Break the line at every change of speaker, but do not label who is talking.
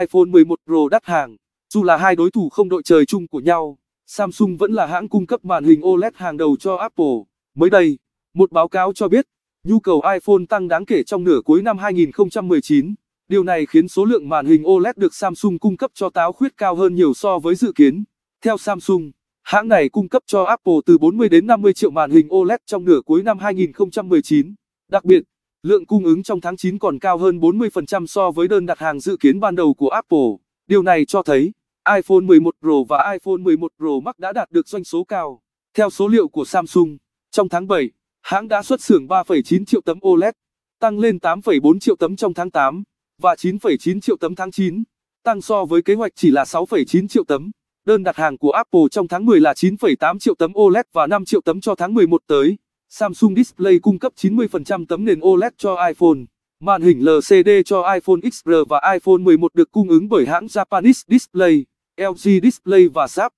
iPhone 11 Pro đắt hàng. Dù là hai đối thủ không đội trời chung của nhau, Samsung vẫn là hãng cung cấp màn hình OLED hàng đầu cho Apple. Mới đây, một báo cáo cho biết, nhu cầu iPhone tăng đáng kể trong nửa cuối năm 2019. Điều này khiến số lượng màn hình OLED được Samsung cung cấp cho táo khuyết cao hơn nhiều so với dự kiến. Theo Samsung, hãng này cung cấp cho Apple từ 40 đến 50 triệu màn hình OLED trong nửa cuối năm 2019. Đặc biệt, Lượng cung ứng trong tháng 9 còn cao hơn 40% so với đơn đặt hàng dự kiến ban đầu của Apple. Điều này cho thấy iPhone 11 Pro và iPhone 11 Pro Max đã đạt được doanh số cao. Theo số liệu của Samsung, trong tháng 7, hãng đã xuất xưởng 3,9 triệu tấm OLED, tăng lên 8,4 triệu tấm trong tháng 8 và 9,9 triệu tấm tháng 9, tăng so với kế hoạch chỉ là 6,9 triệu tấm. Đơn đặt hàng của Apple trong tháng 10 là 9,8 triệu tấm OLED và 5 triệu tấm cho tháng 11 tới. Samsung Display cung cấp 90% tấm nền OLED cho iPhone. Màn hình LCD cho iPhone XR và iPhone 11 được cung ứng bởi hãng Japanese Display, LG Display và Sharp.